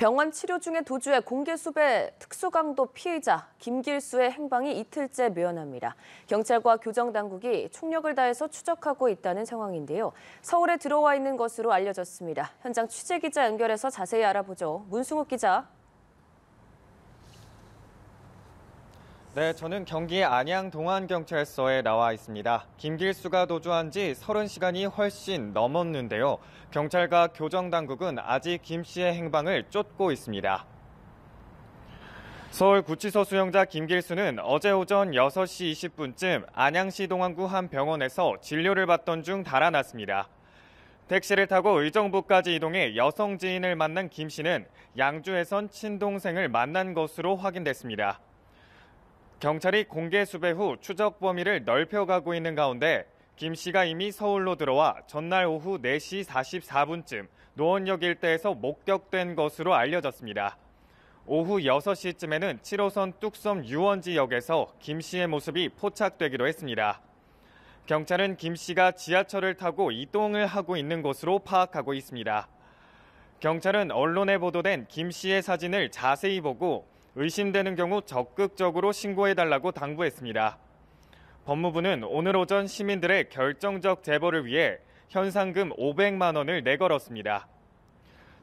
병원 치료 중에 도주해 공개수배 특수강도 피의자 김길수의 행방이 이틀째 묘연합니다. 경찰과 교정당국이 총력을 다해서 추적하고 있다는 상황인데요. 서울에 들어와 있는 것으로 알려졌습니다. 현장 취재기자 연결해서 자세히 알아보죠. 문승욱 기자. 네, 저는 경기 안양 동안경찰서에 나와 있습니다. 김길수가 도주한 지 30시간이 훨씬 넘었는데요. 경찰과 교정당국은 아직 김 씨의 행방을 쫓고 있습니다. 서울 구치소 수용자 김길수는 어제 오전 6시 20분쯤 안양시 동안구 한 병원에서 진료를 받던 중 달아났습니다. 택시를 타고 의정부까지 이동해 여성 지인을 만난 김 씨는 양주에선 친동생을 만난 것으로 확인됐습니다. 경찰이 공개 수배 후 추적 범위를 넓혀가고 있는 가운데 김 씨가 이미 서울로 들어와 전날 오후 4시 44분쯤 노원역 일대에서 목격된 것으로 알려졌습니다. 오후 6시쯤에는 7호선 뚝섬 유원지역에서 김 씨의 모습이 포착되기도 했습니다. 경찰은 김 씨가 지하철을 타고 이동을 하고 있는 것으로 파악하고 있습니다. 경찰은 언론에 보도된 김 씨의 사진을 자세히 보고 의심되는 경우 적극적으로 신고해달라고 당부했습니다. 법무부는 오늘 오전 시민들의 결정적 제보를 위해 현상금 500만 원을 내걸었습니다.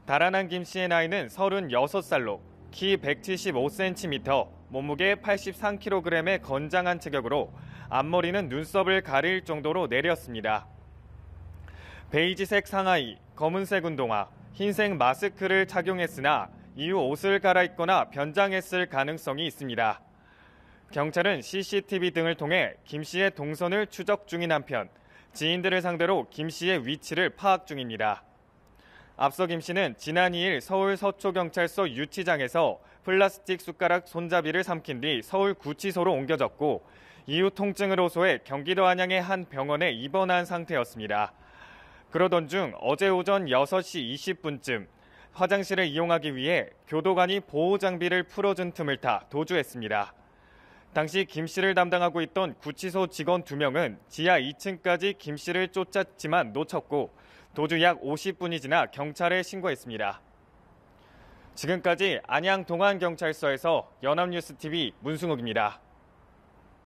달아난 김 씨의 나이는 36살로 키 175cm, 몸무게 83kg의 건장한 체격으로 앞머리는 눈썹을 가릴 정도로 내렸습니다. 베이지색 상하이, 검은색 운동화, 흰색 마스크를 착용했으나 이후 옷을 갈아입거나 변장했을 가능성이 있습니다. 경찰은 CCTV 등을 통해 김 씨의 동선을 추적 중인 한편 지인들을 상대로 김 씨의 위치를 파악 중입니다. 앞서 김 씨는 지난 2일 서울 서초경찰서 유치장에서 플라스틱 숟가락 손잡이를 삼킨 뒤 서울 구치소로 옮겨졌고 이후 통증을 호소해 경기도 안양의 한 병원에 입원한 상태였습니다. 그러던 중 어제 오전 6시 20분쯤 화장실을 이용하기 위해 교도관이 보호 장비를 풀어준 틈을 타 도주했습니다. 당시 김 씨를 담당하고 있던 구치소 직원 2명은 지하 2층까지 김 씨를 쫓았지만 놓쳤고 도주 약 50분이 지나 경찰에 신고했습니다. 지금까지 안양 동안경찰서에서 연합뉴스TV 문승욱입니다.